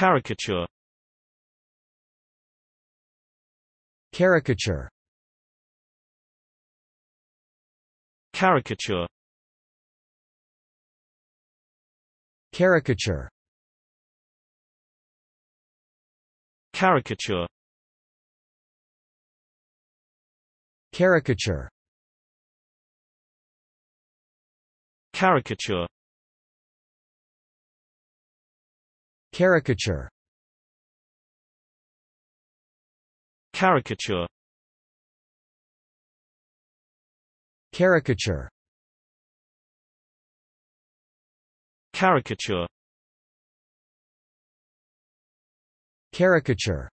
Caricature Caricature Caricature Caricature Caricature Caricature Caricature Caricature Caricature Caricature Caricature Caricature